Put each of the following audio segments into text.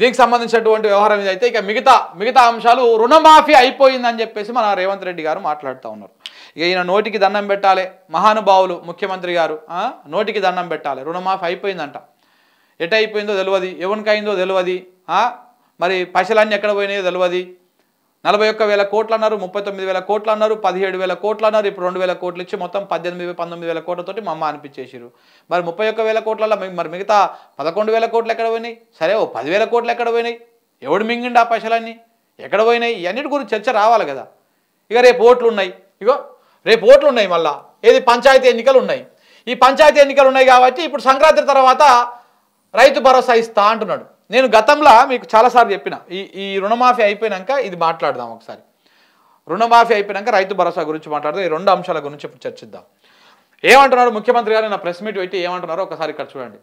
దీనికి సంబంధించినటువంటి వ్యవహారం ఇదైతే ఇక మిగతా మిగతా అంశాలు రుణమాఫీ అయిపోయిందని చెప్పేసి మన రేవంత్ రెడ్డి గారు మాట్లాడుతూ ఉన్నారు ఇక ఈయన నోటికి దండం పెట్టాలి మహానుభావులు ముఖ్యమంత్రి గారు నోటికి దండం పెట్టాలి రుణమాఫీ అయిపోయిందంట ఎట అయిపోయిందో తెలియదు ఎవరికైందో తెలియదు మరి పైసలన్నీ ఎక్కడ పోయినాయో తెలియదు నలభై ఒక్క వేల కోట్లు అన్నారు ముప్పై తొమ్మిది వేల కోట్లు అన్నారు పదిహేడు వేల కోట్లు అన్నారు ఇప్పుడు రెండు వేల కోట్లు ఇచ్చి మొత్తం పద్దెనిమిది పంతొమ్మిది వేల కోట్లతోటి మా అమ్మ అనిపించేసారు మరి ముప్పై ఒక్క వేల కోట్లలో మరి మిగతా పదకొండు వేల కోట్లు ఎక్కడ పోయినాయి సరే ఓ పదివేల కోట్లు ఎక్కడ పోయినాయి ఎవడు మింగిండి ఆ పైసలన్నీ ఎక్కడ పోయినాయి ఇవన్నిటి గురించి చర్చ రావాలి కదా ఇక రేపు ఓట్లు ఉన్నాయి ఇగో రేపు ఓట్లు ఉన్నాయి మళ్ళా ఏది పంచాయతీ ఎన్నికలు ఉన్నాయి ఈ పంచాయతీ ఎన్నికలు ఉన్నాయి కాబట్టి ఇప్పుడు సంక్రాంతి తర్వాత రైతు భరోసా ఇస్తా అంటున్నాడు నేను గతంలో మీకు చాలాసార్లు చెప్పిన ఈ ఈ రుణమాఫీ అయిపోయినాక ఇది మాట్లాడదాం ఒకసారి రుణమాఫీ అయిపోయినాక రైతు భరోసా గురించి మాట్లాడదాం ఈ రెండు అంశాల గురించి చర్చిద్దాం ఏమంటున్నారు ముఖ్యమంత్రి గారు నా ప్రెస్ మీట్ పెట్టి ఏమంటున్నారో ఒకసారి ఇక్కడ చూడండి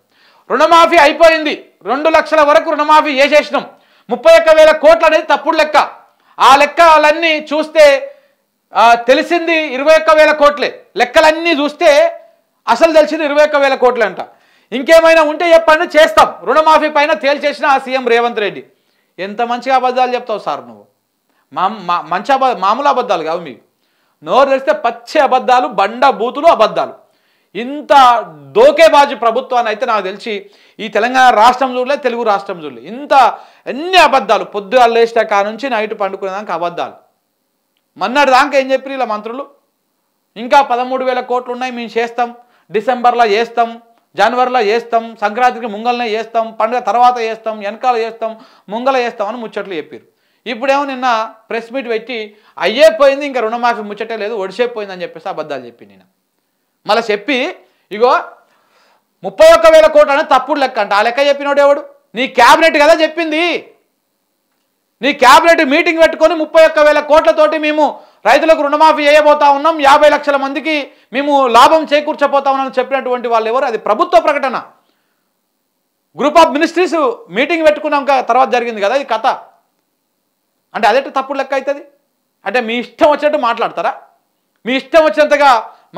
రుణమాఫీ అయిపోయింది రెండు లక్షల వరకు రుణమాఫీ చేసినాం ముప్పై ఒక్క వేల కోట్లు అనేది తప్పుడు లెక్క ఆ లెక్కలన్నీ చూస్తే తెలిసింది ఇరవై ఒక్క వేల కోట్లే లెక్కలన్నీ చూస్తే అసలు తెలిసింది ఇరవై ఒక్క వేల అంట ఇంకేమైనా ఉంటే చెప్పండి చేస్తాం రుణమాఫీ పైన తేల్చేసిన ఆ సీఎం రేవంత్ రెడ్డి ఎంత మంచిగా అబద్ధాలు చెప్తావు సార్ నువ్వు మా మంచి అబద్ధ మామూలు అబద్ధాలు కావు మీవి నోరు తెలిస్తే పచ్చి అబద్ధాలు బండ బూతులు అబద్ధాలు ఇంత దోకేబాజు ప్రభుత్వాన్ని అయితే నాకు తెలిసి ఈ తెలంగాణ రాష్ట్రం చూడలే తెలుగు రాష్ట్రం చూడలే ఇంత ఎన్ని అబద్ధాలు పొద్దు అల్లేసిన కా నుంచి నైట్ దానికి అబద్ధాలు మన్నాడు దాకా ఏం చెప్పారు ఇలా మంత్రులు ఇంకా పదమూడు వేల కోట్లు ఉన్నాయి మేము చేస్తాం డిసెంబర్లో చేస్తాం జనవరిలో వేస్తాం సంక్రాంతికి ముంగలనే వేస్తాం పండుగ తర్వాత వేస్తాం వెనకాల వేస్తాం ముంగల అని ముచ్చట్లు చెప్పారు ఇప్పుడేమో నిన్న ప్రెస్ మీట్ పెట్టి అయ్యే పోయింది ఇంకా రుణమాఫీ ముచ్చటే లేదు పోయింది అని చెప్పేసి అబద్ధాలు చెప్పి నేను మళ్ళీ చెప్పి ఇగో ముప్పై ఒక్క వేల కోట్లు అనేది తప్పుడు లెక్క అంట ఆ లెక్క చెప్పినోడు ఎవడు నీ క్యాబినెట్ కదా చెప్పింది నీ క్యాబినెట్ మీటింగ్ పెట్టుకొని ముప్పై ఒక్క వేల కోట్లతోటి మేము రైతులకు రుణమాఫీ చేయబోతా ఉన్నాం యాభై లక్షల మందికి మేము లాభం చేకూర్చబోతా ఉన్నాం చెప్పినటువంటి వాళ్ళు ఎవరు అది ప్రభుత్వ ప్రకటన గ్రూప్ ఆఫ్ మినిస్ట్రీస్ మీటింగ్ పెట్టుకున్నాం తర్వాత జరిగింది కదా ఇది కథ అంటే అదే తప్పుడు లెక్క అవుతుంది అంటే మీ ఇష్టం వచ్చినట్టు మాట్లాడతారా మీ ఇష్టం వచ్చినంతగా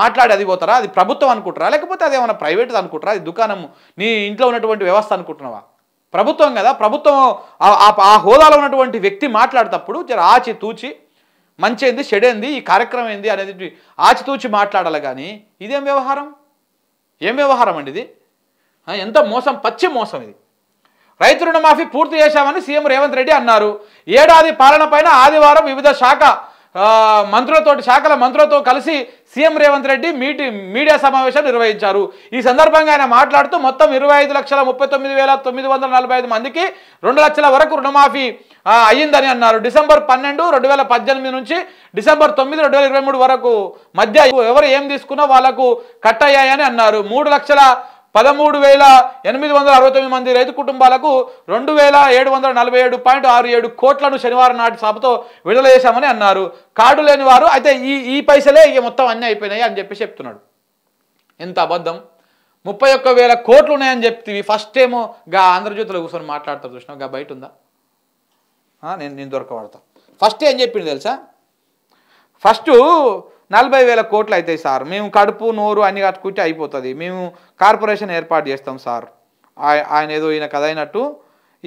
మాట్లాడి అది పోతారా అది ప్రభుత్వం అనుకుంటారా లేకపోతే అది ఏమైనా ప్రైవేట్ అనుకుంటారా అది దుకాణము నీ ఇంట్లో ఉన్నటువంటి వ్యవస్థ అనుకుంటున్నావా ప్రభుత్వం కదా ప్రభుత్వం ఆ హోదాలో ఉన్నటువంటి వ్యక్తి మాట్లాడేటప్పుడు జర ఆచి తూచి మంచి ఏంది షెడేంది ఈ కార్యక్రమం ఏంది అనేది ఆచితూచి మాట్లాడాలి కానీ ఇదేం వ్యవహారం ఏం వ్యవహారం అండి ఇది ఎంత మోసం పచ్చి మోసం ఇది రైతు రుణమాఫీ పూర్తి చేశామని సీఎం రేవంత్ రెడ్డి అన్నారు ఏడాది పాలన పైన ఆదివారం వివిధ శాఖ మంత్రులతో శాఖల మంత్రులతో కలిసి సీఎం రేవంత్ రెడ్డి మీటి మీడియా సమావేశం నిర్వహించారు ఈ సందర్భంగా ఆయన మాట్లాడుతూ మొత్తం ఇరవై ఐదు లక్షల ముప్పై తొమ్మిది వేల తొమ్మిది వందల నలభై ఐదు మందికి రెండు లక్షల వరకు రుణమాఫీ అయ్యిందని అన్నారు డిసెంబర్ పన్నెండు రెండు వేల పద్దెనిమిది నుంచి డిసెంబర్ తొమ్మిది రెండు వేల ఇరవై మూడు వరకు మధ్య ఎవరు ఏం తీసుకున్నా వాళ్లకు కట్ అయ్యాయని అన్నారు మూడు లక్షల పదమూడు వేల ఎనిమిది వందల అరవై తొమ్మిది మంది రైతు కుటుంబాలకు రెండు వేల ఏడు వందల నలభై ఏడు పాయింట్ ఆరు ఏడు కోట్లను శనివారం నాటి సభతో విడుదల చేశామని అన్నారు కార్డు లేని వారు అయితే ఈ ఈ పైసలే ఇక మొత్తం అన్నీ అయిపోయినాయి అని చెప్పి చెప్తున్నాడు ఎంత అబద్ధం ముప్పై ఒక్క వేల కోట్లు ఉన్నాయని చెప్తివి ఫస్ట్ ఏమో గా ఆంధ్రజ్యోతిలో కూర్చొని మాట్లాడతారు చూసినా గా బయట ఉందా నేను నేను దొరకబడతా ఫస్ట్ ఏం చెప్పింది తెలుసా ఫస్ట్ నలభై వేల కోట్లు అవుతాయి సార్ మేము కడుపు నోరు అన్ని కట్టుకుంటే అయిపోతుంది మేము కార్పొరేషన్ ఏర్పాటు చేస్తాం సార్ ఆయన ఏదో ఈయన కథ అయినట్టు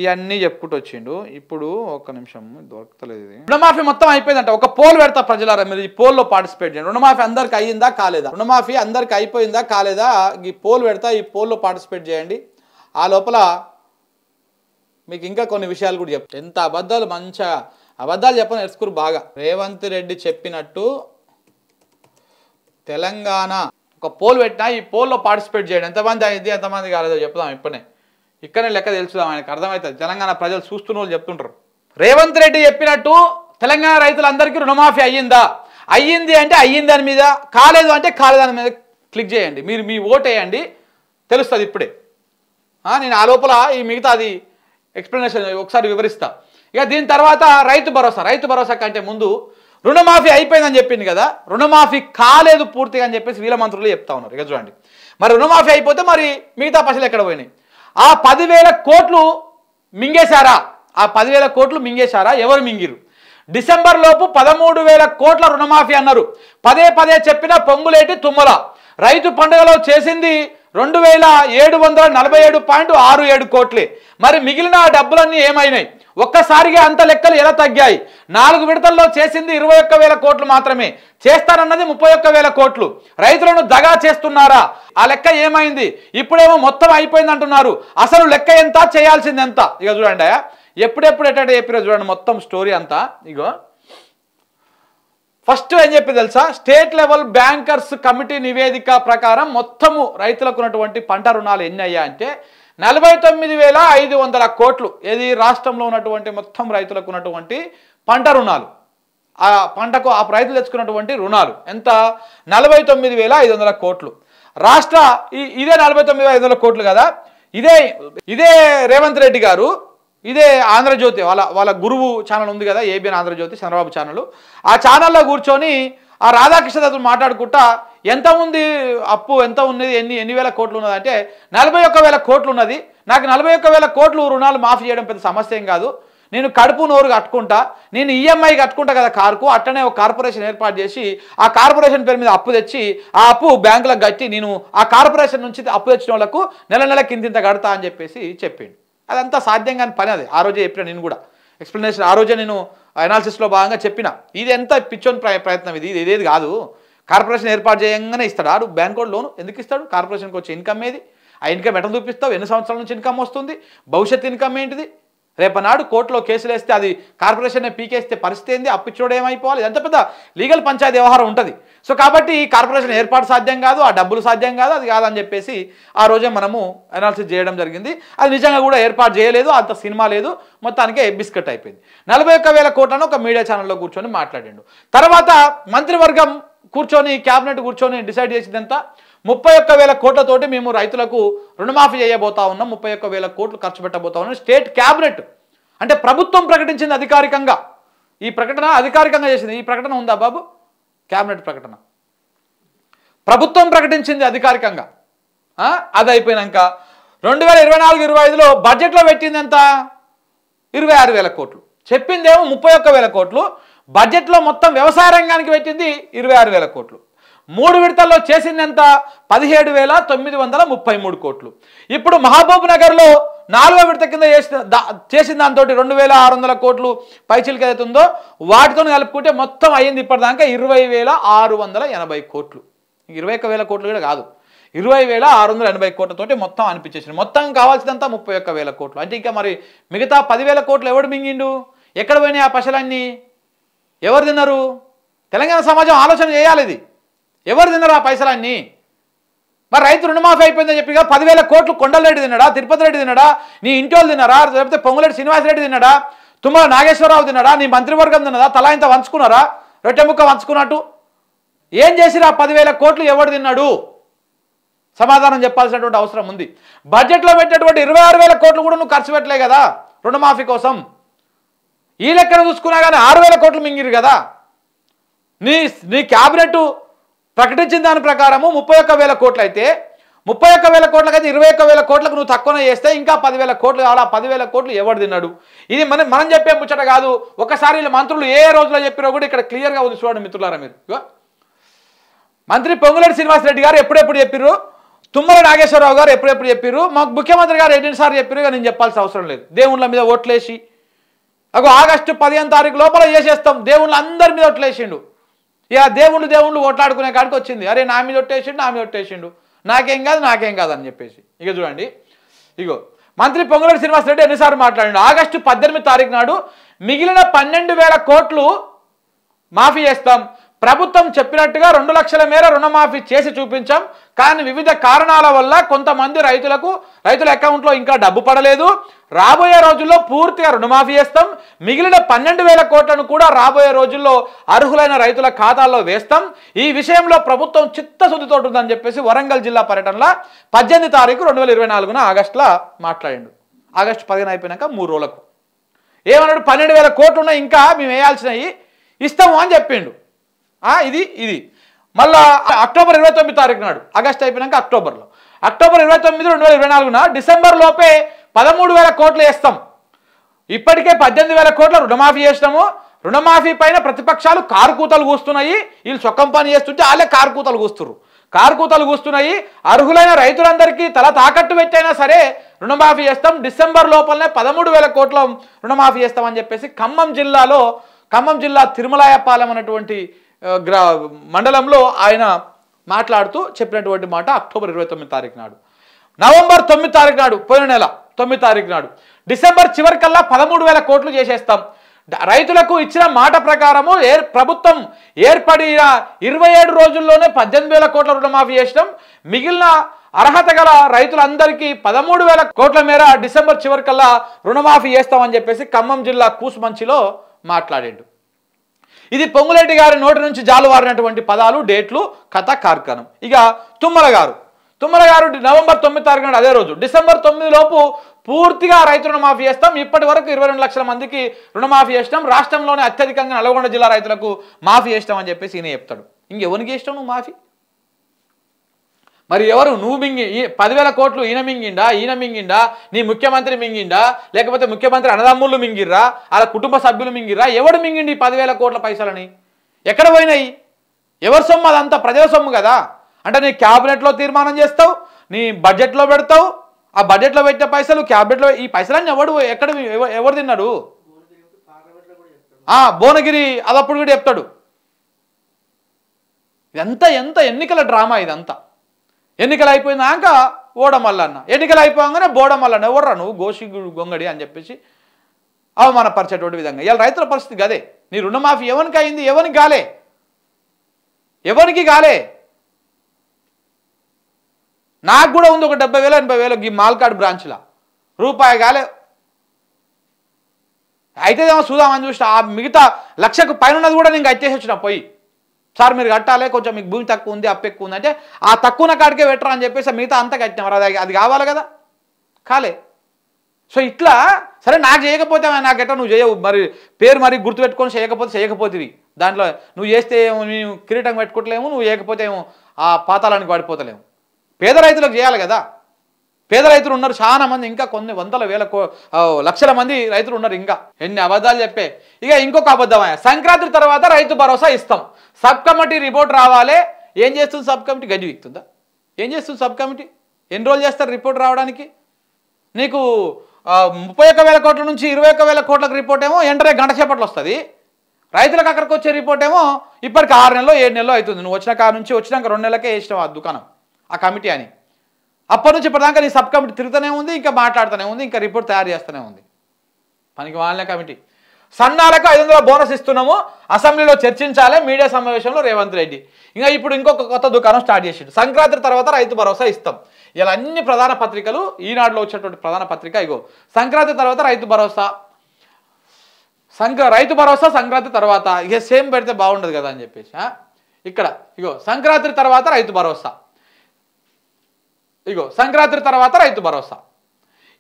ఇవన్నీ చెప్పుకుంటూ వచ్చిండు ఇప్పుడు ఒక్క నిమిషం దొరకలేదు రుణమాఫీ మొత్తం అయిపోయిందంట ఒక పోల్ పెడతా ప్రజలారా మీరు ఈ పోల్లో పార్టిసిపేట్ చేయండి రుణమాఫీ అందరికి అయ్యిందా కాలేదా రుణమాఫీ అందరికి అయిపోయిందా కాలేదా ఈ పోల్ పెడతా ఈ పోల్లో పార్టిసిపేట్ చేయండి ఆ లోపల మీకు ఇంకా కొన్ని విషయాలు కూడా చెప్తాను ఎంత అబద్ధాలు మంచిగా అబద్ధాలు చెప్పని నేర్చుకురు బాగా రేవంత్ రెడ్డి చెప్పినట్టు తెలంగాణ ఒక పోల్ పెట్టినా ఈ పోల్లో పార్టిసిపేట్ చేయడం ఎంతమంది అయింది ఎంతమంది కాలేదో చెప్దాం ఇప్పుడే ఇక్కడనే లెక్క తెలుసుదాం ఆయనకు అర్థమవుతుంది తెలంగాణ ప్రజలు చూస్తున్న వాళ్ళు చెప్తుంటారు రేవంత్ రెడ్డి చెప్పినట్టు తెలంగాణ రైతులందరికీ రుణమాఫీ అయ్యిందా అయ్యింది అంటే అయ్యింది దాని మీద కాలేదు అంటే కాలేదాని మీద క్లిక్ చేయండి మీరు మీ ఓట్ వేయండి తెలుస్తుంది ఇప్పుడే నేను ఆ లోపల ఈ మిగతా అది ఎక్స్ప్లెనేషన్ ఒకసారి వివరిస్తా ఇక దీని తర్వాత రైతు భరోసా రైతు భరోసా కంటే ముందు రుణమాఫీ అయిపోయిందని చెప్పింది కదా రుణమాఫీ కాలేదు పూర్తిగా అని చెప్పేసి వీళ్ళ మంత్రులు చెప్తా ఉన్నారు ఇక చూడండి మరి రుణమాఫీ అయిపోతే మరి మిగతా పైసలు ఎక్కడ పోయినాయి ఆ పదివేల కోట్లు మింగేశారా ఆ పదివేల కోట్లు మింగేశారా ఎవరు మింగిరు డిసెంబర్ లోపు పదమూడు వేల కోట్ల రుణమాఫీ అన్నారు పదే పదే చెప్పిన పొంగులేటి తుమ్మల రైతు పండుగలో చేసింది రెండు వేల ఏడు వందల నలభై ఏడు పాయింట్ ఆరు ఏడు కోట్లే మరి మిగిలిన ఆ డబ్బులన్నీ ఏమైనాయి ఒక్కసారిగా అంత లెక్కలు ఎలా తగ్గాయి నాలుగు విడతల్లో చేసింది ఇరవై ఒక్క వేల కోట్లు మాత్రమే చేస్తానన్నది ముప్పై ఒక్క వేల కోట్లు రైతులను దగా చేస్తున్నారా ఆ లెక్క ఏమైంది ఇప్పుడేమో మొత్తం అయిపోయింది అంటున్నారు అసలు లెక్క ఎంత చేయాల్సింది ఎంత ఇక చూడండి ఎప్పుడెప్పుడు ఎట్ట చెప్పిరో చూడండి మొత్తం స్టోరీ అంతా ఇగో ఫస్ట్ ఏం చెప్పి తెలుసా స్టేట్ లెవెల్ బ్యాంకర్స్ కమిటీ నివేదిక ప్రకారం మొత్తము రైతులకు ఉన్నటువంటి పంట రుణాలు ఎన్ని అయ్యా అంటే నలభై తొమ్మిది వేల ఐదు వందల కోట్లు ఏది రాష్ట్రంలో ఉన్నటువంటి మొత్తం రైతులకు ఉన్నటువంటి పంట రుణాలు ఆ పంటకు ఆ రైతులు తెచ్చుకున్నటువంటి రుణాలు ఎంత నలభై తొమ్మిది వేల ఐదు వందల కోట్లు రాష్ట్ర ఇదే నలభై తొమ్మిది ఐదు వందల కోట్లు కదా ఇదే ఇదే రేవంత్ రెడ్డి గారు ఇదే ఆంధ్రజ్యోతి వాళ్ళ వాళ్ళ గురువు ఛానల్ ఉంది కదా ఏబిఎన్ ఆంధ్రజ్యోతి చంద్రబాబు ఛానల్ ఆ ఛానల్లో కూర్చొని ఆ రాధాకృష్ణ అతను మాట్లాడుకుంటా ఎంత ఉంది అప్పు ఎంత ఉన్నది ఎన్ని ఎన్ని వేల కోట్లు ఉన్నది అంటే నలభై ఒక్క వేల కోట్లు ఉన్నది నాకు నలభై ఒక్క వేల కోట్లు రుణాలు మాఫీ చేయడం పెద్ద సమస్య ఏం కాదు నేను కడుపు నోరు కట్టుకుంటా నేను ఈఎంఐ e కట్టుకుంటా కదా కారుకు అట్టనే ఒక కార్పొరేషన్ ఏర్పాటు చేసి ఆ కార్పొరేషన్ పేరు మీద అప్పు తెచ్చి ఆ అప్పు బ్యాంకులకు కట్టి నేను ఆ కార్పొరేషన్ నుంచి అప్పు తెచ్చిన వాళ్ళకు నెల నెల కిందింత కడతా అని చెప్పేసి చెప్పిండు అదంతా సాధ్యం కాని పని అది ఆ రోజే చెప్పిన నేను కూడా ఎక్స్ప్లెనేషన్ ఆ రోజే నేను అనాలిసిస్లో భాగంగా చెప్పిన ఇది ఎంత పిచ్చోని ప్రయత్నం ఇది ఇది ఇదేది కాదు కార్పొరేషన్ ఏర్పాటు చేయంగానే ఇస్తాడు ఆడు బ్యాంక్ లోన్ ఎందుకు ఇస్తాడు కార్పొరేషన్కి వచ్చే ఇన్కమ్ ఏది ఆ ఇన్కమ్ ఎట్లా చూపిస్తావు ఎన్ని సంవత్సరాల నుంచి ఇన్కమ్ వస్తుంది భవిష్యత్ ఇన్కమ్ ఏంటిది రేపనాడు కోర్టులో కేసులు వేస్తే అది కార్పొరేషన్ పీకేస్తే పరిస్థితి ఏంది అప్పిచ్చోడు ఏమైపోవాలి ఎంత పెద్ద లీగల్ పంచాయతీ వ్యవహారం ఉంటుంది సో కాబట్టి ఈ కార్పొరేషన్ ఏర్పాటు సాధ్యం కాదు ఆ డబ్బులు సాధ్యం కాదు అది కాదని చెప్పేసి ఆ రోజే మనము అనాలిసిస్ చేయడం జరిగింది అది నిజంగా కూడా ఏర్పాటు చేయలేదు అంత సినిమా లేదు మొత్తానికే బిస్కెట్ అయిపోయింది నలభై ఒక్క వేల కోట్లను ఒక మీడియా ఛానల్లో కూర్చొని మాట్లాడాడు తర్వాత మంత్రివర్గం కూర్చొని క్యాబినెట్ కూర్చొని డిసైడ్ చేసిందంతా ముప్పై ఒక్క వేల కోట్లతోటి మేము రైతులకు రుణమాఫీ చేయబోతా ఉన్నాం ముప్పై ఒక్క వేల కోట్లు ఖర్చు పెట్టబోతా ఉన్నాం స్టేట్ క్యాబినెట్ అంటే ప్రభుత్వం ప్రకటించింది అధికారికంగా ఈ ప్రకటన అధికారికంగా చేసింది ఈ ప్రకటన ఉందా బాబు క్యాబినెట్ ప్రకటన ప్రభుత్వం ప్రకటించింది అధికారికంగా అది అయిపోయినాక రెండు వేల ఇరవై నాలుగు ఇరవై ఐదులో బడ్జెట్లో పెట్టింది ఎంత ఇరవై ఆరు వేల కోట్లు చెప్పిందేమో ముప్పై ఒక్క వేల కోట్లు బడ్జెట్లో మొత్తం వ్యవసాయ రంగానికి పెట్టింది ఇరవై ఆరు వేల కోట్లు మూడు విడతల్లో చేసింది ఎంత పదిహేడు వేల తొమ్మిది వందల ముప్పై మూడు కోట్లు ఇప్పుడు మహబూబ్ నగర్లో నాలుగో విడత కింద చేసిన చేసిన దాంతో రెండు వేల ఆరు వందల కోట్లు పైచీలకి ఏదైతే ఉందో వాటితో కలుపుకుంటే మొత్తం అయ్యింది ఇప్పటిదాకా ఇరవై వేల ఆరు వందల ఎనభై కోట్లు ఇరవై ఒక్క వేల కోట్లు కూడా కాదు ఇరవై వేల ఆరు వందల ఎనభై కోట్లతోటి మొత్తం అనిపించేసింది మొత్తం కావాల్సిందంతా ముప్పై ఒక్క వేల కోట్లు అంటే ఇంకా మరి మిగతా పదివేల కోట్లు ఎవడు మింగిండు ఎక్కడ పోయినాయి ఆ పశలన్నీ ఎవరు తిన్నారు తెలంగాణ సమాజం ఆలోచన చేయాలి ఇది ఎవరు తిన్నారు ఆ పైసలన్నీ మరి రైతు రుణమాఫీ అయిపోయిందని చెప్పి కదా పదివేల కోట్లు కొండలరెడ్డి తిన్నాడా తిరుపతి రెడ్డి తిన్నాడా నీ ఇంటోళ్ళు తిన్నారా లేకపోతే పొంగులెడ్డి శ్రీనివాసరెడ్డి తిన్నాడా తుమ్మల నాగేశ్వరరావు తిన్నాడా నీ మంత్రివర్గం తిన్నదా తలా ఇంత వంచుకున్నారా రొట్టెముక్క వంచుకున్నట్టు ఏం చేసిరా పదివేల కోట్లు ఎవడు తిన్నాడు సమాధానం చెప్పాల్సినటువంటి అవసరం ఉంది బడ్జెట్లో పెట్టినటువంటి ఇరవై ఆరు వేల కోట్లు కూడా నువ్వు ఖర్చు పెట్టలే కదా రుణమాఫీ కోసం ఈ లెక్కన చూసుకున్నా కానీ ఆరు వేల కోట్లు మింగిరు కదా నీ నీ క్యాబినెట్ ప్రకటించిన దాని ప్రకారము ముప్పై ఒక్క వేల కోట్లు అయితే ముప్పై ఒక్క వేల కోట్లకైతే అయితే ఇరవై ఒక్క వేల కోట్లకు నువ్వు తక్కువనే చేస్తే ఇంకా పదివేల కోట్లు కావాలి ఆ పదివేల కోట్లు ఎవరు తిన్నాడు ఇది మనం మనం చెప్పే ముచ్చట కాదు ఒకసారి మంత్రులు ఏ రోజులో చెప్పినా కూడా ఇక్కడ క్లియర్గా ఉంది చూడండి మిత్రులారా మీరు మంత్రి పొంగులేటి శ్రీనివాసరెడ్డి గారు ఎప్పుడెప్పుడు చెప్పారు తుమ్మల నాగేశ్వరరావు గారు ఎప్పుడెప్పుడు చెప్పారు మాకు ముఖ్యమంత్రి గారు ఎన్నిసార్లు చెప్పారు నేను చెప్పాల్సిన అవసరం లేదు దేవుళ్ళ మీద ఓట్లేసి అగో ఆగస్టు పదిహేను తారీఖు లోపల చేసేస్తాం దేవుళ్ళు అందరి మీద ఓట్లేసిండు ఇక దేవుళ్ళు దేవుళ్ళు ఓట్లాడుకునే కాడికి వచ్చింది అరే నా మీద ఒట్టేసిండు నా మీద ఒట్టేసిండు నాకేం కాదు నాకేం కాదు అని చెప్పేసి ఇక చూడండి ఇగో మంత్రి పొంగులేటి శ్రీనివాసరెడ్డి ఎన్నిసార్లు మాట్లాడాడు ఆగస్టు పద్దెనిమిది తారీఖు నాడు మిగిలిన పన్నెండు వేల కోట్లు మాఫీ చేస్తాం ప్రభుత్వం చెప్పినట్టుగా రెండు లక్షల మేర రుణమాఫీ చేసి చూపించాం కానీ వివిధ కారణాల వల్ల కొంతమంది రైతులకు రైతుల అకౌంట్లో ఇంకా డబ్బు పడలేదు రాబోయే రోజుల్లో పూర్తిగా రుణమాఫీ చేస్తాం మిగిలిన పన్నెండు వేల కోట్లను కూడా రాబోయే రోజుల్లో అర్హులైన రైతుల ఖాతాల్లో వేస్తాం ఈ విషయంలో ప్రభుత్వం చిత్తశుద్ధితో ఉంటుందని చెప్పేసి వరంగల్ జిల్లా పర్యటనలో పద్దెనిమిది తారీఖు రెండు వేల ఇరవై నాలుగున ఆగస్టులో మాట్లాడిండు ఆగస్టు పదిహేను అయిపోయినాక మూడు రోజులకు ఏమన్నాడు పన్నెండు వేల కోట్లు ఉన్నాయి ఇంకా మేము వేయాల్సినవి ఇస్తాము అని చెప్పిండు ఇది ఇది మళ్ళా అక్టోబర్ ఇరవై తొమ్మిది తారీఖు నాడు ఆగస్ట్ అయిపోయినాక అక్టోబర్లో అక్టోబర్ ఇరవై తొమ్మిది రెండు వేల ఇరవై నాలుగున డిసెంబర్ లోపే పదమూడు వేల కోట్లు వేస్తాం ఇప్పటికే పద్దెనిమిది వేల కోట్ల రుణమాఫీ చేసినాము రుణమాఫీ పైన ప్రతిపక్షాలు కారుకూతలు కూస్తున్నాయి వీళ్ళు సొక్కం పని చేస్తుంటే వాళ్ళే కారుకూతలు కూస్తురు కారుకూతలు కూస్తున్నాయి అర్హులైన రైతులందరికీ తల తాకట్టు పెట్టైనా సరే రుణమాఫీ చేస్తాం డిసెంబర్ లోపలనే పదమూడు వేల కోట్ల రుణమాఫీ చేస్తామని చెప్పేసి ఖమ్మం జిల్లాలో ఖమ్మం జిల్లా తిరుమలాయపాలెం అనేటువంటి గ్రా మండలంలో ఆయన మాట్లాడుతూ చెప్పినటువంటి మాట అక్టోబర్ ఇరవై తొమ్మిది తారీఖు నాడు నవంబర్ తొమ్మిది తారీఖు నాడు పోయిన నెల తొమ్మిది తారీఖు నాడు డిసెంబర్ చివరి కల్లా పదమూడు వేల కోట్లు చేసేస్తాం రైతులకు ఇచ్చిన మాట ప్రకారము ఏ ప్రభుత్వం ఏర్పడిన ఇరవై ఏడు రోజుల్లోనే పద్దెనిమిది వేల కోట్ల రుణమాఫీ చేసినాం మిగిలిన అర్హత గల రైతులందరికీ పదమూడు వేల కోట్ల మేర డిసెంబర్ చివరి కల్లా రుణమాఫీ చేస్తామని చెప్పేసి ఖమ్మం జిల్లా కూసుమంచిలో మాట్లాడాడు ఇది పొంగులేటి గారి నోటి నుంచి జాలువారినటువంటి పదాలు డేట్లు కథ కార్కనం ఇక తుమ్మల గారు తుమ్మల గారు నవంబర్ తొమ్మిది తారీఖు అదే రోజు డిసెంబర్ తొమ్మిది లోపు పూర్తిగా రైతు రుణమాఫీ చేస్తాం ఇప్పటి వరకు ఇరవై రెండు లక్షల మందికి రుణమాఫీ చేస్తాం రాష్ట్రంలోనే అత్యధికంగా నల్గొండ జిల్లా రైతులకు మాఫీ చేస్తాం అని చెప్పేసి ఈయన చెప్తాడు ఇంకెవరికి ఇష్టం నువ్వు మాఫీ మరి ఎవరు నువ్వు మింగి పదివేల కోట్లు ఈయన మింగిండా ఈయన మింగిండా నీ ముఖ్యమంత్రి మింగిండా లేకపోతే ముఖ్యమంత్రి అన్నదమ్ముళ్ళు మింగిర్రా వాళ్ళ కుటుంబ సభ్యులు మింగిర్రా ఎవడు మింగిండి పదివేల కోట్ల పైసలని ఎక్కడ పోయినాయి ఎవరి సొమ్ము అదంతా ప్రజల సొమ్ము కదా అంటే నీ క్యాబినెట్లో తీర్మానం చేస్తావు నీ బడ్జెట్లో పెడతావు ఆ బడ్జెట్లో పెట్టే పైసలు క్యాబినెట్లో ఈ పైసలన్నీ ఎవడు ఎక్కడ ఎవరు తిన్నాడు భువనగిరి అదప్పుడు కూడా చెప్తాడు ఇదంతా ఎంత ఎన్నికల డ్రామా ఇదంతా ఎన్నికలు అయిపోయినాక ఓడమల్లన్న ఎన్నికలు అయిపోగానే బోడమల్లన్న ఎవర్రా నువ్వు గోషి గొంగడి అని చెప్పేసి అవమానపరిచేటువంటి విధంగా ఇవాళ రైతుల పరిస్థితి గదే నీ రుణమాఫీ ఎవరికి అయింది ఎవరికి కాలే ఎవరికి కాలే నాకు కూడా ఉంది ఒక డెబ్బై వేలు ఎనభై వేలు ఈ మాల్కాడ్ బ్రాంచ్లో రూపాయి కాలే అయితే చూద్దామని చూసిన ఆ మిగతా లక్షకు పైన ఉన్నది కూడా నేను అయితే వచ్చిన పోయి సార్ మీరు కట్టాలి కొంచెం మీకు భూమి తక్కువ ఉంది అప్పు ఎక్కువ ఉంది అంటే ఆ తక్కువ కాడికే పెట్టరా అని చెప్పేసి మిగతా అంతా కట్టినాం అది అది కావాలి కదా కాలే సో ఇట్లా సరే నాకు చేయకపోతే నాకు ఎట్లా నువ్వు చేయవు మరి పేరు మరి గుర్తుపెట్టుకొని చేయకపోతే చేయకపోతుంది దాంట్లో నువ్వు చేస్తే ఏమో కిరీటం పెట్టుకోవట్లేము నువ్వు చేయకపోతే ఏమో ఆ పాతాలానికి పడిపోతలేము పేద రైతులకు చేయాలి కదా పేద రైతులు ఉన్నారు చాలా మంది ఇంకా కొన్ని వందల వేల లక్షల మంది రైతులు ఉన్నారు ఇంకా ఎన్ని అబద్ధాలు చెప్పే ఇక ఇంకొక అబద్ధమే సంక్రాంతి తర్వాత రైతు భరోసా ఇస్తాం సబ్ కమిటీ రిపోర్ట్ రావాలి ఏం చేస్తుంది సబ్ కమిటీ గడ్డి విక్తుందా ఏం చేస్తుంది సబ్ కమిటీ ఎన్ని రోజులు చేస్తారు రిపోర్ట్ రావడానికి నీకు ముప్పై ఒక్క వేల కోట్ల నుంచి ఇరవై ఒక్క వేల కోట్లకు రిపోర్ట్ ఏమో ఎంటనే గంట చేపట్లు వస్తుంది రైతులకు అక్కడికి వచ్చే రిపోర్ట్ ఏమో ఇప్పటికి ఆరు నెలలో ఏడు నెలలో అవుతుంది నువ్వు వచ్చిన కాడ నుంచి వచ్చినాక రెండు నెలలకే వేసినావు ఆ దుకాణం ఆ కమిటీ అని అప్పటి నుంచి ఇప్పటిదాకా ఈ సబ్ కమిటీ తిరుగుతూనే ఉంది ఇంకా మాట్లాడుతూనే ఉంది ఇంకా రిపోర్ట్ తయారు చేస్తూనే ఉంది పనికి వాళ్ళనే కమిటీ సన్నాలకు ఐదు వందల బోనస్ ఇస్తున్నాము అసెంబ్లీలో చర్చించాలి మీడియా సమావేశంలో రేవంత్ రెడ్డి ఇంకా ఇప్పుడు ఇంకొక కొత్త దుకాణం స్టార్ట్ చేసిండు సంక్రాంతి తర్వాత రైతు భరోసా ఇస్తాం ఇలా అన్ని ప్రధాన పత్రికలు ఈనాడులో వచ్చేటువంటి ప్రధాన పత్రిక ఇగో సంక్రాంతి తర్వాత రైతు భరోసా సంక్ర రైతు భరోసా సంక్రాంతి తర్వాత ఇక సేమ్ పెడితే బాగుండదు కదా అని చెప్పేసి ఇక్కడ ఇగో సంక్రాంతి తర్వాత రైతు భరోసా ఇగో సంక్రాంతి తర్వాత రైతు భరోసా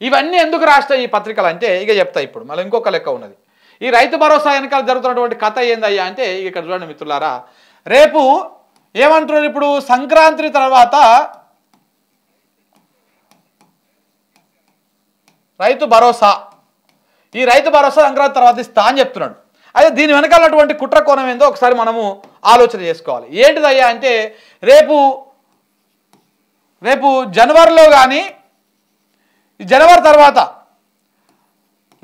ఇవన్నీ ఎందుకు రాస్తాయి ఈ పత్రికలు అంటే ఇక చెప్తా ఇప్పుడు మళ్ళీ ఇంకొక లెక్క ఉన్నది ఈ రైతు భరోసా వెనకాల జరుగుతున్నటువంటి కథ ఏందయ్యా అంటే ఇక్కడ చూడండి మిత్రులారా రేపు ఏమంటున్నారు ఇప్పుడు సంక్రాంతి తర్వాత రైతు భరోసా ఈ రైతు భరోసా సంక్రాంతి తర్వాత ఇస్తా అని చెప్తున్నాడు అయితే దీని వెనకాలన్నటువంటి కుట్ర కోణం ఏందో ఒకసారి మనము ఆలోచన చేసుకోవాలి ఏంటిదయ్యా అంటే రేపు రేపు జనవరిలో కానీ జనవరి తర్వాత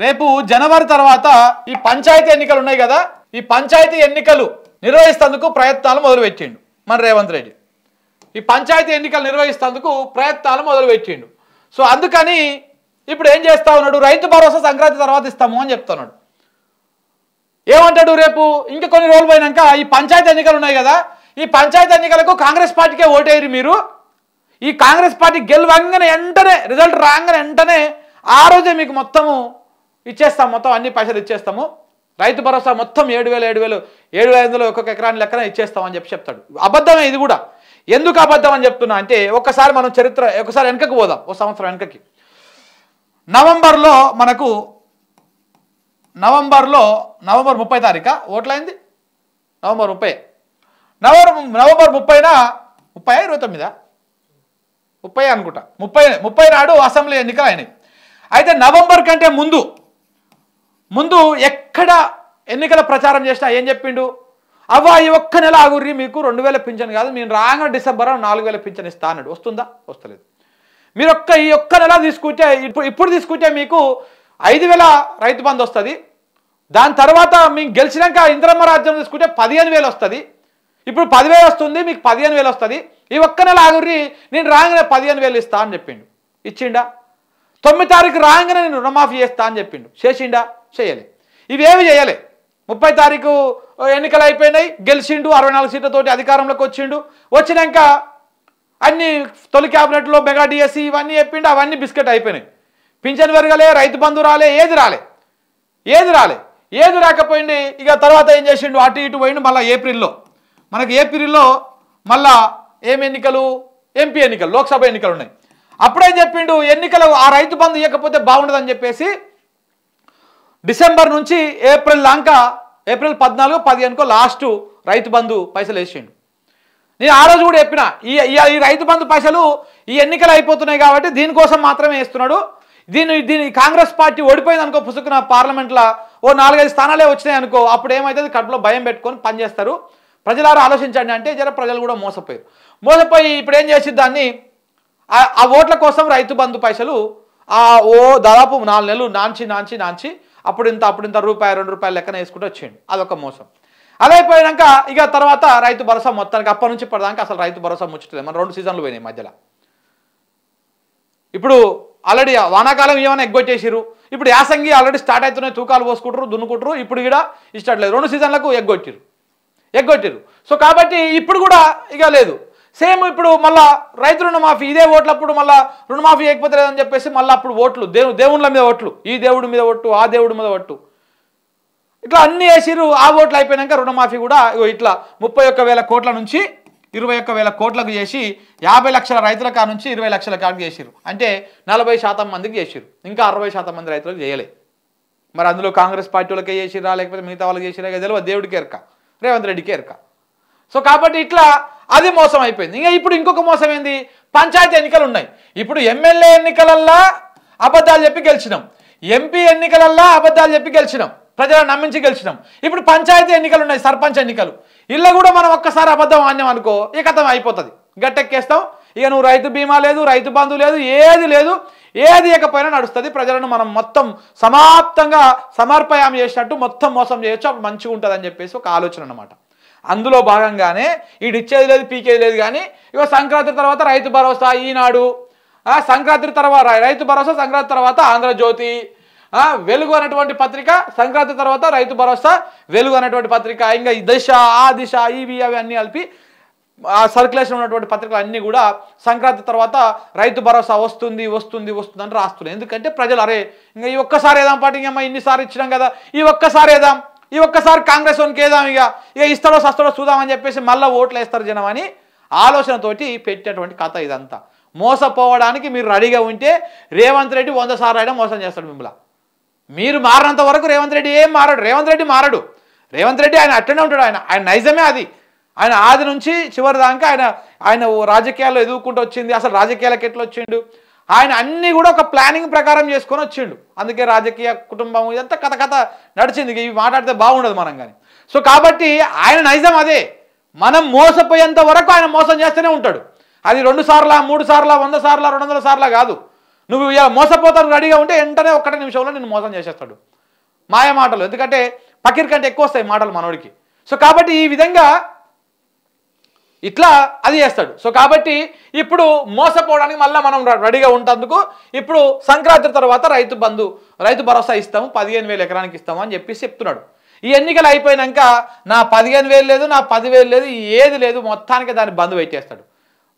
రేపు జనవరి తర్వాత ఈ పంచాయతీ ఎన్నికలు ఉన్నాయి కదా ఈ పంచాయతీ ఎన్నికలు నిర్వహిస్తేందుకు ప్రయత్నాలు మొదలుపెట్టిండు మన రేవంత్ రెడ్డి ఈ పంచాయతీ ఎన్నికలు నిర్వహిస్తేందుకు ప్రయత్నాలు మొదలుపెట్టిండు సో అందుకని ఇప్పుడు ఏం చేస్తా ఉన్నాడు రైతు భరోసా సంక్రాంతి తర్వాత ఇస్తాము అని చెప్తున్నాడు ఏమంటాడు రేపు ఇంకా కొన్ని రోజులు పోయినాక ఈ పంచాయతీ ఎన్నికలు ఉన్నాయి కదా ఈ పంచాయతీ ఎన్నికలకు కాంగ్రెస్ పార్టీకే ఓటేయరు మీరు ఈ కాంగ్రెస్ పార్టీ గెలవంగానే వెంటనే రిజల్ట్ రాగానే వెంటనే ఆ రోజే మీకు మొత్తము ఇచ్చేస్తాం మొత్తం అన్ని పైసలు ఇచ్చేస్తాము రైతు భరోసా మొత్తం ఏడు వేలు ఏడు వేలు ఏడు వేల ఐదు ఒక్కొక్క ఎకరాన్ని లెక్కన ఇచ్చేస్తామని చెప్పి చెప్తాడు అబద్ధమే ఇది కూడా ఎందుకు అబద్ధం అని చెప్తున్నా అంటే ఒక్కసారి మనం చరిత్ర ఒకసారి వెనకకు పోదాం ఒక సంవత్సరం వెనకకి నవంబర్లో మనకు నవంబర్లో నవంబర్ ముప్పై తారీఖ ఓట్లయింది నవంబర్ ముప్పై నవంబర్ నవంబర్ ముప్పైన ముప్పై ఇరవై తొమ్మిదా ముప్పై అనుకుంటా ముప్పై ముప్పై నాడు అసెంబ్లీ ఎన్నికలు అయినాయి అయితే నవంబర్ కంటే ముందు ముందు ఎక్కడ ఎన్నికల ప్రచారం చేసినా ఏం చెప్పిండు అవ్వా ఈ ఒక్క నెల ఆగుర్రి మీకు రెండు వేల పింఛన్ కాదు నేను రాగా డిసెంబర్ నాలుగు వేల పింఛన్ ఇస్తా అన్నాడు వస్తుందా వస్తలేదు మీరు ఒక్క ఈ ఒక్క నెల తీసుకుంటే ఇప్పుడు ఇప్పుడు తీసుకుంటే మీకు ఐదు వేల రైతు బంధు వస్తుంది దాని తర్వాత మీకు గెలిచినాక ఇంద్రమ్మ రాజ్యం తీసుకుంటే పదిహేను వేలు వస్తుంది ఇప్పుడు పదివేలు వస్తుంది మీకు పదిహేను వేలు వస్తుంది ఈ ఒక్క నెల ఆగుర్రి నేను రాగానే పదిహేను వేలు ఇస్తా అని చెప్పిండు ఇచ్చిండా తొమ్మిది తారీఖు రాగానే నేను రుణమాఫీ చేస్తా అని చెప్పిండు చేసిండా చేయలే ఇవేమి చేయలే ముప్పై తారీఖు ఎన్నికలు అయిపోయినాయి గెలిచిండు అరవై నాలుగు సీట్లతోటి అధికారంలోకి వచ్చిండు వచ్చినాక అన్ని తొలి క్యాబినెట్లో మెగా డిఎస్సి ఇవన్నీ చెప్పిండు అవన్నీ బిస్కెట్ అయిపోయినాయి పింఛన్ వర్గాలే రైతు బంధు రాలే ఏది రాలే ఏది రాలే ఏది రాకపోయింది ఇక తర్వాత ఏం చేసిండు అటు ఇటు పోయిండు మళ్ళీ ఏప్రిల్లో మనకి ఏప్రిల్లో మళ్ళా ఏం ఎన్నికలు ఎంపీ ఎన్నికలు లోక్సభ ఎన్నికలు ఉన్నాయి అప్పుడే చెప్పిండు ఎన్నికలు ఆ రైతు బంధు ఇవ్వకపోతే బాగుండదని చెప్పేసి డిసెంబర్ నుంచి ఏప్రిల్ లాంక ఏప్రిల్ పద్నాలుగు పదిహేనుకో లాస్ట్ రైతు బంధు పైసలు వేసిండు నేను ఆ రోజు కూడా చెప్పిన ఈ ఈ రైతు బంధు పైసలు ఈ ఎన్నికలు అయిపోతున్నాయి కాబట్టి దీనికోసం మాత్రమే వేస్తున్నాడు దీని దీని కాంగ్రెస్ పార్టీ ఓడిపోయింది అనుకో పుసుకున్న పార్లమెంట్లో ఓ నాలుగైదు స్థానాలే వచ్చినాయి అనుకో అప్పుడు ఏమవుతుంది కడుపులో భయం పెట్టుకొని పనిచేస్తారు ప్రజలారా ఆలోచించండి అంటే జర ప్రజలు కూడా మోసపోయారు మోసపోయి ఇప్పుడు ఏం చేసి దాన్ని ఆ ఓట్ల కోసం రైతు బంధు పైసలు ఆ ఓ దాదాపు నాలుగు నెలలు నాంచి నాంచి నాంచి అప్పుడు ఇంత రూపాయి రెండు రూపాయలు లెక్కన వేసుకుంటూ వచ్చిండు అదొక మోసం అదైపోయాక ఇక తర్వాత రైతు భరోసా మొత్తానికి అప్పటి నుంచి పడదానికి అసలు రైతు భరోసా ముచ్చట్లేదు మన రెండు సీజన్లు పోయినాయి మధ్యలో ఇప్పుడు ఆల్రెడీ వానాకాలం ఏమైనా ఎగ్గొట్టేసిరు ఇప్పుడు యాసంగి ఆల్రెడీ స్టార్ట్ అవుతున్నాయి తూకాలు పోసుకుంటారు దున్నుకుంటారు ఇప్పుడు కూడా ఇష్టం లేదు రెండు సీజన్లకు ఎగ్గొట్టిరు ఎగ్గొట్టిరు సో కాబట్టి ఇప్పుడు కూడా ఇక లేదు సేమ్ ఇప్పుడు మళ్ళా రైతు రుణమాఫీ ఇదే ఓట్లప్పుడు మళ్ళా రుణమాఫీ చేయకపోతే లేదని చెప్పేసి మళ్ళీ అప్పుడు ఓట్లు దేవు దేవుళ్ళ మీద ఓట్లు ఈ దేవుడి మీద ఓట్టు ఆ దేవుడి మీద ఓట్టు ఇట్లా అన్ని వేసిరు ఆ ఓట్లు అయిపోయినాక రుణమాఫీ కూడా ఇట్లా ముప్పై ఒక్క వేల కోట్ల నుంచి ఇరవై ఒక్క వేల కోట్లకు చేసి యాభై లక్షల రైతుల కాడ నుంచి ఇరవై లక్షల కాడికి చేసిరు అంటే నలభై శాతం మందికి చేసిరు ఇంకా అరవై శాతం మంది రైతులకు చేయలే మరి అందులో కాంగ్రెస్ పార్టీ వాళ్ళకే చేసిరా లేకపోతే మిగతా వాళ్ళకి చేసిరా తెలియదు దేవుడికి ఎరక రేవంత్ రెడ్డికి ఎరక సో కాబట్టి ఇట్లా అది మోసం అయిపోయింది ఇంకా ఇప్పుడు ఇంకొక మోసం ఏంది పంచాయతీ ఎన్నికలు ఉన్నాయి ఇప్పుడు ఎమ్మెల్యే ఎన్నికలల్లా అబద్ధాలు చెప్పి గెలిచినాం ఎంపీ ఎన్నికలల్లా అబద్ధాలు చెప్పి గెలిచినాం ప్రజలను నమ్మించి గెలిచినాం ఇప్పుడు పంచాయతీ ఎన్నికలు ఉన్నాయి సర్పంచ్ ఎన్నికలు ఇళ్ళ కూడా మనం ఒక్కసారి అబద్ధం ఆన్యం అనుకో ఇక కథం అయిపోతుంది గట్టెక్కేస్తాం ఇక నువ్వు రైతు బీమా లేదు రైతు బంధువు లేదు ఏది లేదు ఏది ఇకపోయినా నడుస్తుంది ప్రజలను మనం మొత్తం సమాప్తంగా సమర్పయాం చేసినట్టు మొత్తం మోసం చేయొచ్చు అప్పుడు మంచిగా ఉంటుంది అని చెప్పేసి ఒక ఆలోచన అనమాట అందులో భాగంగానే ఈడిచ్చేది లేదు పీకేది లేదు కానీ ఇక సంక్రాంతి తర్వాత రైతు భరోసా ఈనాడు సంక్రాంతి తర్వాత రైతు భరోసా సంక్రాంతి తర్వాత ఆంధ్రజ్యోతి వెలుగు అనేటువంటి పత్రిక సంక్రాంతి తర్వాత రైతు భరోసా వెలుగు అనేటువంటి పత్రిక ఇంకా దిశ ఆ దిశ ఇవి అవి అన్నీ కలిపి సర్క్యులేషన్ ఉన్నటువంటి పత్రికలు అన్నీ కూడా సంక్రాంతి తర్వాత రైతు భరోసా వస్తుంది వస్తుంది వస్తుంది అని రాస్తున్నాయి ఎందుకంటే ప్రజలు అరే ఇంకా ఈ ఒక్కసారి ఏదాం పాటింగ్ ఇంకమ్మా ఇన్నిసార్లు ఇచ్చినాం కదా ఈ ఒక్కసారి ఏదాం ఈ ఒక్కసారి కాంగ్రెస్ వానికి వేదాం ఇక ఇక ఇస్తాడో సస్తాడో చూద్దామని చెప్పేసి మళ్ళీ ఓట్లు వేస్తారు జనం అని ఆలోచనతోటి పెట్టేటువంటి కథ ఇదంతా మోసపోవడానికి మీరు రెడీగా ఉంటే రేవంత్ రెడ్డి వంద సార్లు అయినా మోసం చేస్తాడు మిమ్మల్ని మీరు మారినంత వరకు రేవంత్ రెడ్డి ఏం మారాడు రేవంత్ రెడ్డి మారడు రేవంత్ రెడ్డి ఆయన అట్టనే ఉంటాడు ఆయన ఆయన నైజమే అది ఆయన ఆది నుంచి చివరి దాకా ఆయన ఆయన రాజకీయాల్లో ఎదుగుకుంటూ వచ్చింది అసలు రాజకీయాలకు ఎట్లా వచ్చిండు ఆయన అన్నీ కూడా ఒక ప్లానింగ్ ప్రకారం చేసుకొని వచ్చిండు అందుకే రాజకీయ కుటుంబం ఇదంతా కథ కథ నడిచింది ఇవి మాట్లాడితే బాగుండదు మనం కానీ సో కాబట్టి ఆయన నైజం అదే మనం మోసపోయేంత వరకు ఆయన మోసం చేస్తూనే ఉంటాడు అది రెండు సార్లా మూడు సార్లా వంద సార్లా రెండు వందల సార్లా కాదు నువ్వు మోసపోతాను రెడీగా ఉంటే వెంటనే ఒక్కటే నిమిషంలో నేను మోసం చేసేస్తాడు మాయ మాటలు ఎందుకంటే పకీర్ కంటే ఎక్కువ వస్తాయి మాటలు మనోడికి సో కాబట్టి ఈ విధంగా ఇట్లా అది చేస్తాడు సో కాబట్టి ఇప్పుడు మోసపోవడానికి మళ్ళీ మనం రెడీగా ఉంటందుకు ఇప్పుడు సంక్రాంతి తర్వాత రైతు బంధు రైతు భరోసా ఇస్తాము పదిహేను వేలు ఎకరానికి ఇస్తాము అని చెప్పేసి చెప్తున్నాడు ఈ ఎన్నికలు అయిపోయినాక నా పదిహేను వేలు లేదు నా పదివేలు లేదు ఏది లేదు మొత్తానికి దాన్ని బంద్ పెట్టేస్తాడు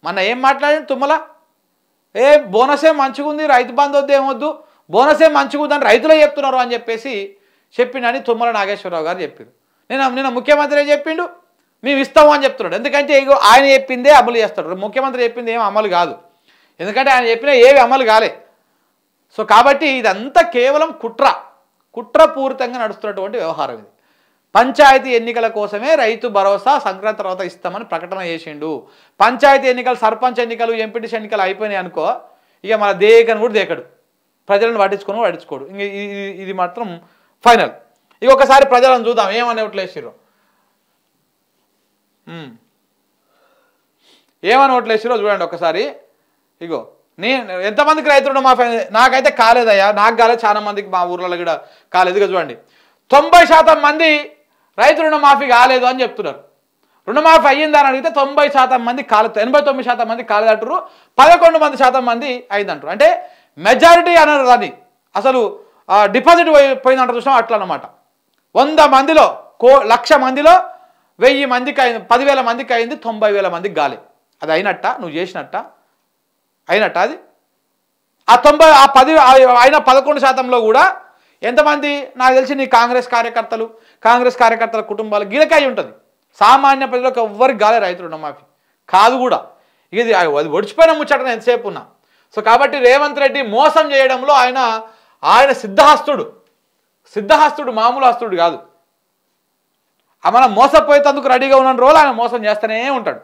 మన ఏం మాట్లాడండి తుమ్మల ఏ బోనసే మంచిగుంది రైతు బంధు వద్దు ఏమొద్దు బోనసే మంచిగుందని రైతులే చెప్తున్నారు అని చెప్పేసి చెప్పిండని తుమ్మల నాగేశ్వరరావు గారు చెప్పిండు నేను నిన్న ముఖ్యమంత్రి చెప్పిండు మేము ఇస్తాము అని చెప్తున్నాడు ఎందుకంటే ఇగో ఆయన చెప్పిందే అమలు చేస్తాడు ముఖ్యమంత్రి చెప్పింది ఏమి అమలు కాదు ఎందుకంటే ఆయన చెప్పినా ఏవి అమలు కాలే సో కాబట్టి ఇదంతా కేవలం కుట్ర కుట్రపూరితంగా నడుస్తున్నటువంటి వ్యవహారం ఇది పంచాయతీ ఎన్నికల కోసమే రైతు భరోసా సంక్రాంతి తర్వాత ఇస్తామని ప్రకటన చేసిండు పంచాయతీ ఎన్నికలు సర్పంచ్ ఎన్నికలు ఎంపీటీసీ ఎన్నికలు అయిపోయినాయి అనుకో ఇక మన దేకని కూడా దేకడు ప్రజలను పట్టించుకొని పట్టించుకోడు ఇంక ఇది మాత్రం ఫైనల్ ఇక ఒకసారి ప్రజలను చూద్దాం ఏమని వేసిర్రు ఏమని ఓట్లేసిరో చూడండి ఒకసారి ఇగో నేను ఎంతమందికి రైతులు మాఫీ నాకైతే కాలేదయ్యా నాకు కాలేదు చాలా మందికి మా ఊర్లలో కూడా కాలేదు ఇక చూడండి తొంభై శాతం మంది రైతు రుణమాఫీ కాలేదు అని చెప్తున్నారు రుణమాఫీ అయ్యిందని అడిగితే తొంభై శాతం మంది కాలేదు ఎనభై తొమ్మిది శాతం మంది కాలేదంటారు పదకొండు మంది శాతం మంది అయిందంటారు అంటే మెజారిటీ అన్నారు దాన్ని అసలు డిపాజిట్ పోయిందంటారు చూసినా అట్లా అనమాట వంద మందిలో కో లక్ష మందిలో వెయ్యి మందికి అయింది పదివేల మందికి అయింది తొంభై వేల మందికి గాలి అది అయినట్ట నువ్వు చేసినట్ట అయినట్ట అది ఆ తొంభై ఆ పది అయిన పదకొండు శాతంలో కూడా ఎంతమంది నాకు తెలిసి నీ కాంగ్రెస్ కార్యకర్తలు కాంగ్రెస్ కార్యకర్తల కుటుంబాలు గీలకాయ ఉంటుంది సామాన్య ప్రజలకు ఎవ్వరికి గాలే రైతులు రుణమాఫీ కాదు కూడా ఇది అది ఒడిచిపోయిన ముచ్చట ఎంతసేపు ఉన్నా సో కాబట్టి రేవంత్ రెడ్డి మోసం చేయడంలో ఆయన ఆయన సిద్ధహస్తుడు సిద్ధహస్తుడు మామూలు హస్తుడు కాదు మనం మోసపోయేందుకు రెడీగా ఉన్న రోజు ఆయన మోసం చేస్తూనే ఉంటాడు